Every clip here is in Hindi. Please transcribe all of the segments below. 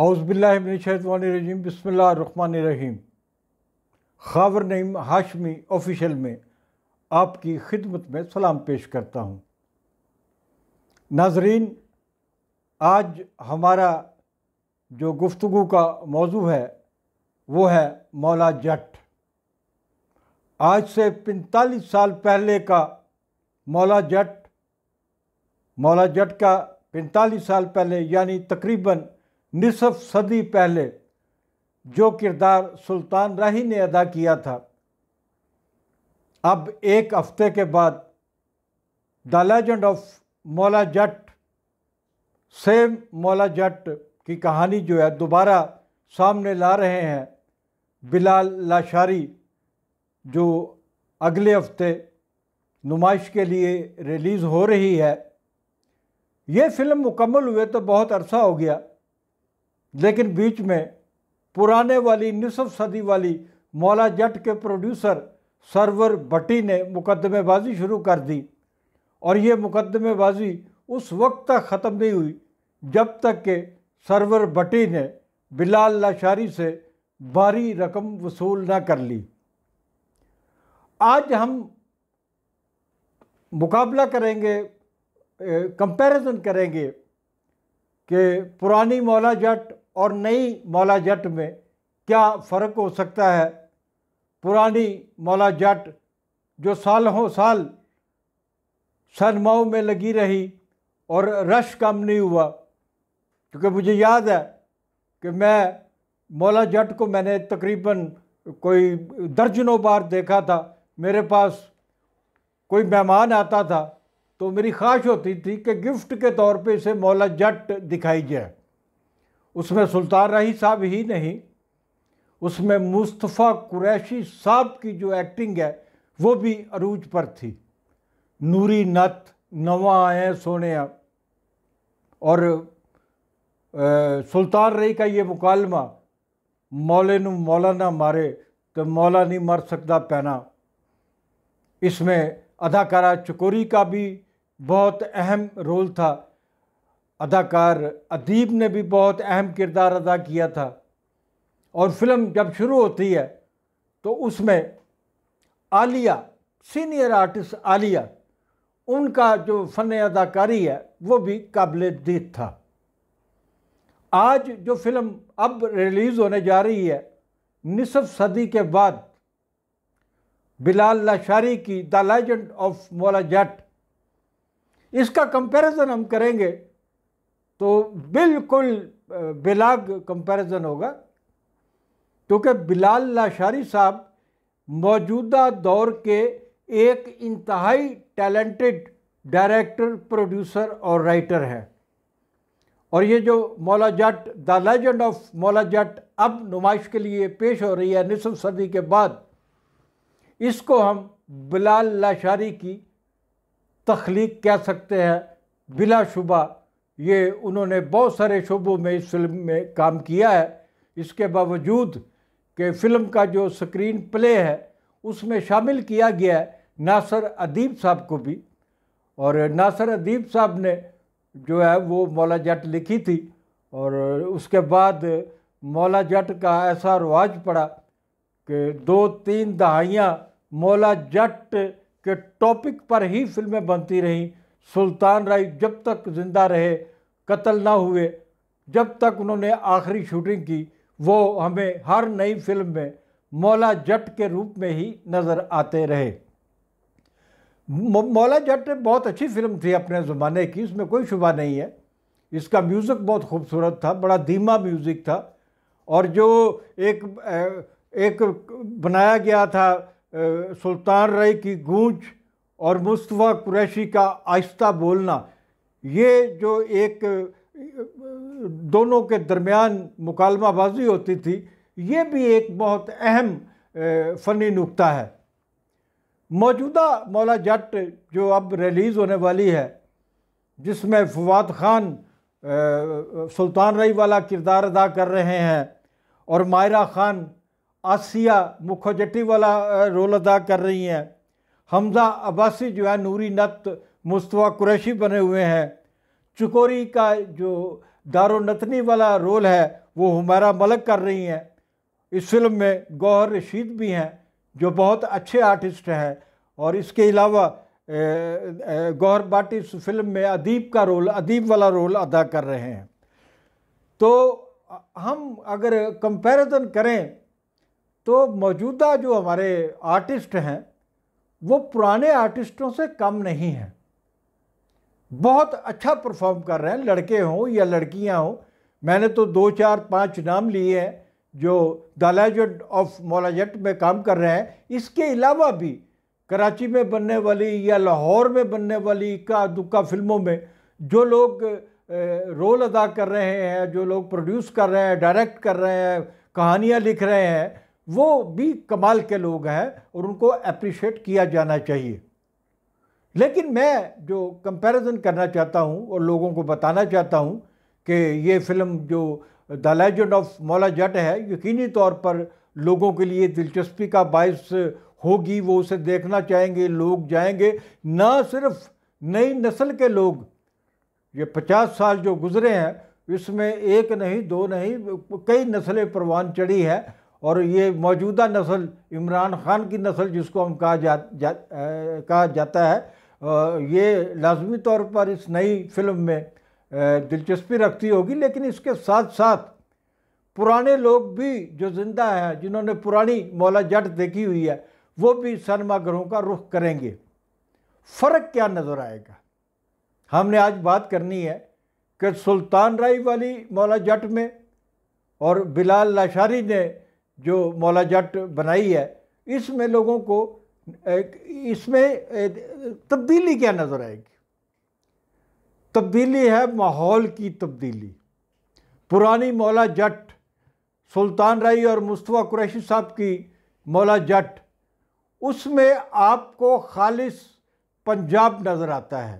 अउज़बिल्लाशैतवानरजीम रहीम ख़बर नईम हाशमी ऑफिशियल में आपकी खिदमत में सलाम पेश करता हूँ नाजरीन आज हमारा जो गुफ्तु का मौजू है वो है मौला जट आज से 45 साल पहले का मौला जट मौला जट का 45 साल पहले यानी तकरीबन निसफ सदी पहले जो किरदार सुल्तान राही ने अदा किया था अब एक हफ्ते के बाद द लेजेंड ऑफ मौला जट सेम मौला जट की कहानी जो है दोबारा सामने ला रहे हैं बिलाल लाशारी जो अगले हफ्ते नुमाइश के लिए रिलीज़ हो रही है ये फ़िल्म मुकम्मल हुए तो बहुत अरसा हो गया लेकिन बीच में पुराने वाली निसफ सदी वाली मौला जट के प्रोड्यूसर सरवर भट्टी ने मुकदमेबाजी शुरू कर दी और ये मुकदमेबाजी उस वक्त तक ख़त्म नहीं हुई जब तक के सरवर भट्टी ने बिलाल लाशारी से भारी रकम वसूल ना कर ली आज हम मुकाबला करेंगे कंपैरिजन करेंगे कि पुरानी मौला जट और नई मौला जट में क्या फ़र्क हो सकता है पुरानी मौला जट जो सालों साल सनमाओ में लगी रही और रश कम नहीं हुआ क्योंकि मुझे याद है कि मैं मौला जट को मैंने तकरीबन कोई दर्जनों बार देखा था मेरे पास कोई मेहमान आता था तो मेरी ख्वाहिश होती थी कि गिफ्ट के तौर पे इसे मौला जट दिखाई जाए उसमें सुल्तान रही साहब ही नहीं उसमें मुस्तफ़ा कुरैशी साहब की जो एक्टिंग है वो भी अरूज पर थी नूरी नत नवा आए सोने और सुल्तान रही का ये मुकालमा मौले न मौलाना मारे तो मौला नहीं मर सकता पहना इसमें अदाकारा चकोरी का भी बहुत अहम रोल था अदाकार अदीब ने भी बहुत अहम किरदार अदा किया था और फिल्म जब शुरू होती है तो उसमें आलिया सीनियर आर्टिस्ट आलिया उनका जो फ़न अदाकारी है वो भी काबिल दीद था आज जो फिल्म अब रिलीज़ होने जा रही है निसफ सदी के बाद बिलाल लाशारी की द लेजेंड ऑफ मौला जट इसका कंपैरिजन हम करेंगे तो बिल्कुल बिलाग कंपैरिजन होगा क्योंकि बिलाल लाशारी साहब मौजूदा दौर के एक इंतहाई टैलेंटेड डायरेक्टर प्रोड्यूसर और राइटर हैं और ये जो मौला जट द लेजेंड ऑफ मौला जट अब नुमाइश के लिए पेश हो रही है निसफ सदी के बाद इसको हम बिलाल लाशारी की तख्लीक कह सकते हैं बिलाशुबा ये उन्होंने बहुत सारे शोबों में इस फिल्म में काम किया है इसके बावजूद कि फिल्म का जो स्क्रीन प्ले है उसमें शामिल किया गया है नासर अदीब साहब को भी और नासर अदीब साहब ने जो है वो मौला जट लिखी थी और उसके बाद मौला जट का ऐसा रवाज पड़ा कि दो तीन दहाइयाँ मौला जट के टॉपिक पर ही फिल्में बनती रहीं सुल्तान राय जब तक ज़िंदा रहे कत्ल ना हुए जब तक उन्होंने आखिरी शूटिंग की वो हमें हर नई फिल्म में मौला जट के रूप में ही नज़र आते रहे मौला जट बहुत अच्छी फिल्म थी अपने ज़माने की उसमें कोई शुबा नहीं है इसका म्यूज़िक बहुत खूबसूरत था बड़ा धीमा म्यूज़िक था और जो एक एक बनाया गया था सुल्तान रई की गूंज और मुस्तफ़ा कुरैशी का आहिस्ता बोलना ये जो एक दोनों के दरमियान मुकालमाबाजी होती थी ये भी एक बहुत अहम फ़नी नुकता है मौजूदा मौला जट जो अब रिलीज़ होने वाली है जिसमें फवाद ख़ान सुल्तान रई वाला किरदार अदा कर रहे हैं और मायरा ख़ान आसिया मुखोजटी वाला रोल अदा कर रही हैं हमजा अब्बासी जो है नूरी नत मुस्तवा कुरैशी बने हुए हैं चकोरी का जो नतनी वाला रोल है वो हमारा मलक कर रही हैं इस फिल्म में गौहर रशीद भी हैं जो बहुत अच्छे आर्टिस्ट हैं और इसके अलावा गौहर बाटी इस फिल्म में अदीब का रोल अदीब वाला रोल अदा कर रहे हैं तो हम अगर कंपैरिजन करें तो मौजूदा जो हमारे आर्टिस्ट हैं वो पुराने आर्टिस्टों से कम नहीं हैं बहुत अच्छा परफॉर्म कर रहे हैं लड़के हों या लड़कियां हों मैंने तो दो चार पांच नाम लिए हैं जो द लेजेंड ऑफ मोलाजट में काम कर रहे हैं इसके अलावा भी कराची में बनने वाली या लाहौर में बनने वाली का दुक्का फिल्मों में जो लोग रोल अदा कर रहे हैं जो लोग प्रोड्यूस कर रहे हैं डायरेक्ट कर रहे हैं कहानियाँ लिख रहे हैं वो भी कमाल के लोग हैं और उनको अप्रिशिएट किया जाना चाहिए लेकिन मैं जो कंपैरिजन करना चाहता हूँ और लोगों को बताना चाहता हूँ कि ये फ़िल्म जो द लेजेंड ऑफ मौला जट है यकीनी तौर पर लोगों के लिए दिलचस्पी का बायस होगी वो उसे देखना चाहेंगे लोग जाएंगे ना सिर्फ नई नस्ल के लोग ये पचास साल जो गुज़रे हैं इसमें एक नहीं दो नहीं कई नस्लें परवान चढ़ी हैं और ये मौजूदा नस्ल इमरान खान की नस्ल जिसको हम कहा जा, जा आ, कहा जाता है आ, ये लाजमी तौर पर इस नई फिल्म में दिलचस्पी रखती होगी लेकिन इसके साथ साथ पुराने लोग भी जो ज़िंदा हैं जिन्होंने पुरानी मौला जट देखी हुई है वो भी सनमागरों का रुख करेंगे फ़र्क क्या नज़र आएगा हमने आज बात करनी है कि सुल्तान राय वाली मौला जट में और बिलाल लाशारी ने जो मौला जट बनाई है इसमें लोगों को इसमें तब्दीली क्या नज़र आएगी तब्दीली है माहौल की तब्दीली पुरानी मौला जट सुल्तान राई और मुस्तफ़ा कुरैशी साहब की मौला जट उसमें आपको खालिश पंजाब नज़र आता है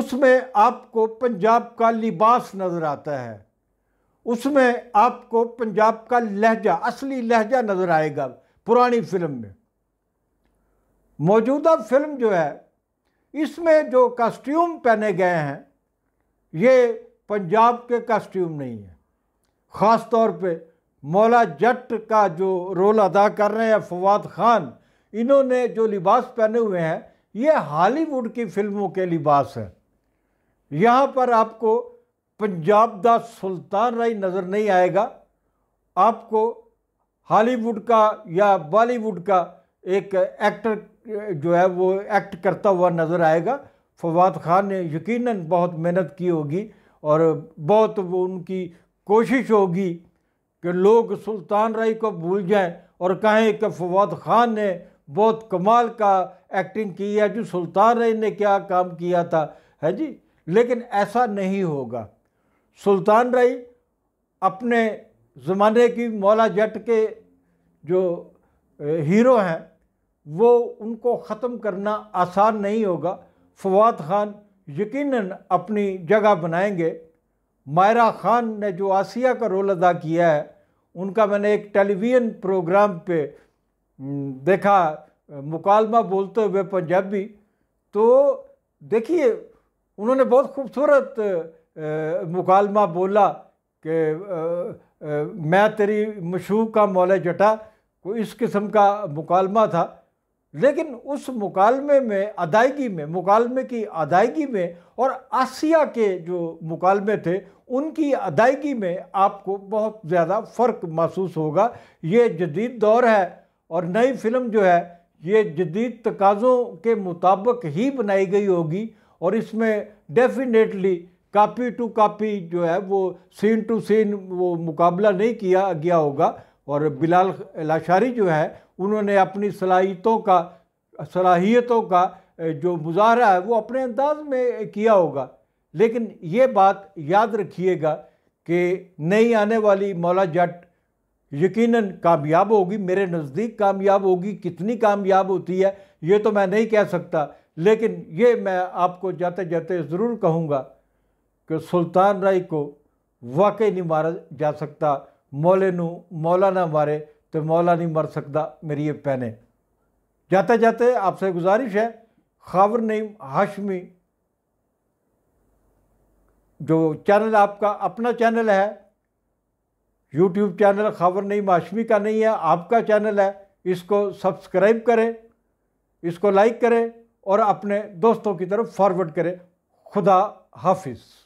उसमें आपको पंजाब का लिबास नज़र आता है उसमें आपको पंजाब का लहजा असली लहजा नज़र आएगा पुरानी फिल्म में मौजूदा फिल्म जो है इसमें जो कॉस्ट्यूम पहने गए हैं ये पंजाब के कॉस्ट्यूम नहीं है ख़ास तौर पे मौला जट का जो रोल अदा कर रहे हैं फवाद ख़ान इन्होंने जो लिबास पहने हुए हैं ये हॉलीवुड की फ़िल्मों के लिबास हैं यहाँ पर आपको पंजाब का सुल्तान राय नज़र नहीं आएगा आपको हॉलीवुड का या बॉलीवुड का एक एक्टर जो है वो एक्ट करता हुआ नज़र आएगा फवाद खान ने यकीनन बहुत मेहनत की होगी और बहुत वो उनकी कोशिश होगी कि लोग सुल्तान राय को भूल जाएं और कहें कि फवाद खान ने बहुत कमाल का एक्टिंग की है जो सुल्तान राई ने क्या काम किया था है जी लेकिन ऐसा नहीं होगा सुल्तान रही अपने ज़माने की मौला जट के जो हीरो हैं वो उनको ख़त्म करना आसान नहीं होगा फवाद ख़ान यकीनन अपनी जगह बनाएंगे मायरा ख़ान ने जो आसिया का रोल अदा किया है उनका मैंने एक टेलीविज़न प्रोग्राम पे देखा मुकालमा बोलते हुए पंजाबी तो देखिए उन्होंने बहुत खूबसूरत मुकालमा बोला कि मैं तेरी मशूक का मौल जटा को इस किस्म का मुकालमा था लेकिन उस मुकालमे में अदायगी में मुकालमे की अदायगी में और आसिया के जो मुकालमे थे उनकी अदायगी में आपको बहुत ज़्यादा फ़र्क महसूस होगा ये जदीद दौर है और नई फिल्म जो है ये जदीद तकाज़ों के मुताबिक ही बनाई गई होगी और इसमें डेफिनेटली कापी टू कापी जो है वो सीन टू सीन वो मुकाबला नहीं किया गया होगा और बिलाल लाशारी जो है उन्होंने अपनी सलाहियतों का सलाहियतों का जो मुजाहरा है वो अपने अंदाज में किया होगा लेकिन ये बात याद रखिएगा कि नई आने वाली मौला जट यकीनन कामयाब होगी मेरे नज़दीक कामयाब होगी कितनी कामयाब होती है ये तो मैं नहीं कह सकता लेकिन ये मैं आपको जाते जाते ज़रूर कहूँगा कि सुल्तान राय को वाकई नहीं मारा जा सकता मौले नू मौला ना मारे तो मौला नहीं मर सकता मेरी ये पहने जाते जाते आपसे गुजारिश है खबर नईम हाशमी जो चैनल आपका अपना चैनल है यूट्यूब चैनल खबर नईम हाशमी का नहीं है आपका चैनल है इसको सब्सक्राइब करें इसको लाइक करें और अपने दोस्तों की तरफ फॉरवर्ड करें खुदा हाफिज़